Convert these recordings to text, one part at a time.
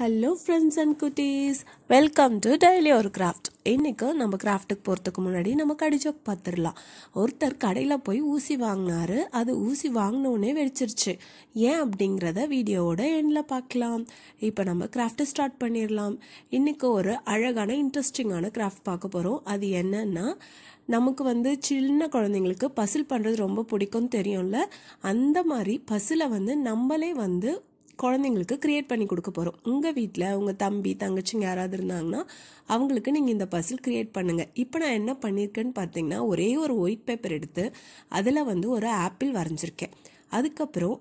hello friends and குட்டீஸ் welcome to daily ஒரு craft இன்றைக்கு நம்ம கிராஃப்ட்டுக்கு போகிறதுக்கு முன்னாடி நம்ம கடிச்சோக்கு பார்த்துடலாம் ஒருத்தர் கடையில் போய் ஊசி வாங்கினாரு அது ஊசி வாங்கினோடனே வெடிச்சிருச்சு ஏன் அப்படிங்கிறத வீடியோவோட எண்டில் பார்க்கலாம் இப்போ நம்ம கிராஃப்ட்டு ஸ்டார்ட் பண்ணிடலாம் இன்றைக்கி ஒரு அழகான இன்ட்ரெஸ்டிங்கான கிராஃப்ட் பார்க்க போகிறோம் அது என்னென்னா நமக்கு வந்து சின்ன குழந்தைங்களுக்கு பசில் பண்ணுறது ரொம்ப பிடிக்கும்னு தெரியும்ல அந்த மாதிரி பசிலை வந்து நம்மளே வந்து குழந்தைங்களுக்கு க்ரியேட் பண்ணி கொடுக்க போகிறோம் உங்கள் வீட்டில் உங்கள் தம்பி தங்கச்சிங்க யாராவது இருந்தாங்கன்னா அவங்களுக்கு நீங்கள் இந்த பசில் க்ரியேட் பண்ணுங்கள் இப்போ நான் என்ன பண்ணியிருக்கேன்னு பார்த்தீங்கன்னா ஒரே ஒரு ஒயிட் பேப்பர் எடுத்து அதில் வந்து ஒரு ஆப்பிள் வரைஞ்சிருக்கேன் அதுக்கப்புறம்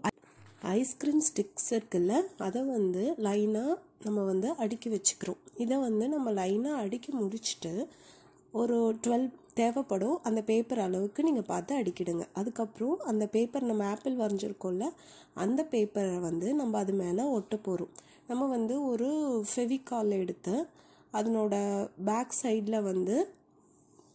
ஐஸ்கிரீம் ஸ்டிக்ஸ் இருக்குல்ல அதை வந்து லைனாக நம்ம வந்து அடுக்கி வச்சுக்கிறோம் இதை வந்து நம்ம லைனாக அடுக்கி முடிச்சுட்டு ஒரு டுவெல் தேவைப்படும் அந்த பேப்பர் அளவுக்கு நீங்கள் பார்த்து அடிக்கிடுங்க அதுக்கப்புறம் அந்த பேப்பர் நம்ம ஆப்பிள் வரைஞ்சிருக்கோம்ல அந்த பேப்பரை வந்து நம்ம அது மேலே ஒட்ட போகிறோம் நம்ம வந்து ஒரு ஃபெவிகால் எடுத்து அதனோட பேக் சைடில் வந்து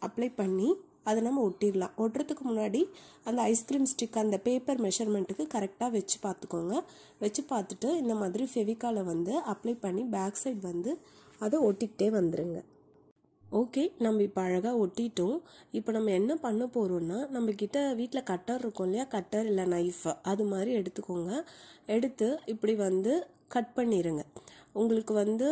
அப்ளை பண்ணி அதை நம்ம ஒட்டிடலாம் ஒட்டுறதுக்கு முன்னாடி அந்த ஐஸ்கிரீம் ஸ்டிக் அந்த பேப்பர் மெஷர்மெண்ட்டுக்கு கரெக்டாக வச்சு பார்த்துக்கோங்க வச்சு பார்த்துட்டு இந்த மாதிரி ஃபெவிக்காலை வந்து அப்ளை பண்ணி பேக் சைட் வந்து அதை ஒட்டிக்கிட்டே வந்துடுங்க ஓகே நம்ம இப்போ அழகாக ஒட்டிட்டோம் இப்போ நம்ம என்ன பண்ண போகிறோம்னா கிட்ட வீட்டில் கட்டர் இருக்கும் இல்லையா கட்டர் இல்லை நைஃப் அது மாதிரி எடுத்துக்கோங்க எடுத்து இப்படி வந்து கட் பண்ணிடுங்க உங்களுக்கு வந்து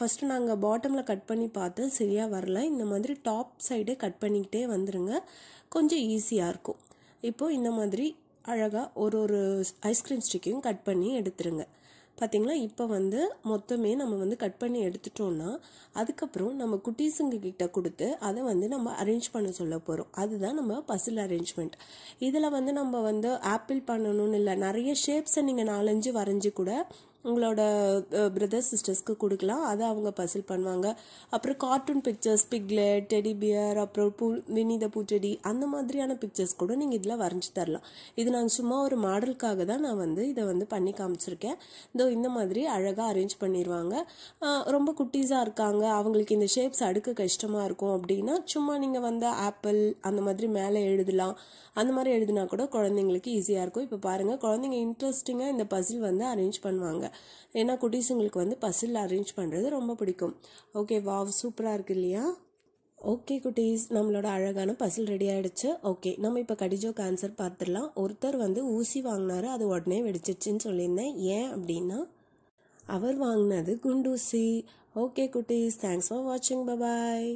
ஃபஸ்ட்டு நாங்கள் பாட்டமில் கட் பண்ணி பார்த்து சரியாக வரல இந்த மாதிரி டாப் சைடே கட் பண்ணிக்கிட்டே வந்துடுங்க கொஞ்சம் ஈஸியாக இருக்கும் இப்போது இந்த மாதிரி அழகாக ஒரு ஒரு ஐஸ்கிரீம் ஸ்டிக்கையும் கட் பண்ணி எடுத்துருங்க பார்த்திங்களா இப்போ வந்து மொத்தமே நம்ம வந்து கட் பண்ணி எடுத்துட்டோம்னா அதுக்கப்புறம் நம்ம குட்டீஸுங்க கிட்ட கொடுத்து அதை வந்து நம்ம அரேஞ்ச் பண்ண சொல்ல போகிறோம் அதுதான் நம்ம பசில் அரேஞ்ச்மெண்ட் இதில் வந்து நம்ம வந்து ஆப்பிள் பண்ணணும்னு இல்லை நிறைய ஷேப்ஸை நீங்கள் நாலஞ்சு வரைஞ்சி கூட உங்களோட பிரதர்ஸ் சிஸ்டர்ஸ்க்கு கொடுக்கலாம் அதை அவங்க பசில் பண்ணுவாங்க அப்புறம் cartoon pictures Piglet teddy bear அப்புறம் பூ வினித பூச்செடி அந்த மாதிரியான பிக்சர்ஸ் கூட நீங்கள் இதில் வரைஞ்சி தரலாம் இது நான் சும்மா ஒரு மாடலுக்காக தான் நான் வந்து இதை வந்து பண்ணி காமிச்சிருக்கேன் இதோ இந்த மாதிரி அழகாக அரேஞ்ச் பண்ணிடுவாங்க ரொம்ப குட்டீஸாக இருக்காங்க அவங்களுக்கு இந்த ஷேப்ஸ் அடுக்க கஷ்டமாக இருக்கும் அப்படின்னா சும்மா நீங்கள் வந்து ஆப்பிள் அந்த மாதிரி மேலே எழுதலாம் அந்த மாதிரி எழுதினா கூட குழந்தைங்களுக்கு ஈஸியாக இருக்கும் இப்போ பாருங்கள் குழந்தைங்க இன்ட்ரெஸ்டிங்காக இந்த பசில் வந்து அரேஞ்ச் பண்ணுவாங்க ஏன்னா குட்டீஸுங்களுக்கு வந்து பசில் அரேஞ்ச் பண்ணுறது ரொம்ப பிடிக்கும் ஓகே வாவ் சூப்பராக இருக்குது இல்லையா ஓகே குட்டீஸ் நம்மளோட அழகான பசில் ரெடி ஆகிடுச்சு ஓகே நம்ம இப்போ கடிஜோ கேன்சர் பார்த்துடலாம் ஒருத்தர் வந்து ஊசி வாங்கினாரு அது உடனே வெடிச்சிடுச்சின்னு சொல்லியிருந்தேன் ஏன் அப்படின்னா அவர் வாங்கினது குண்டூசி ஓகே குட்டீஸ் தேங்க்ஸ் ஃபார் வாட்சிங் பபாய்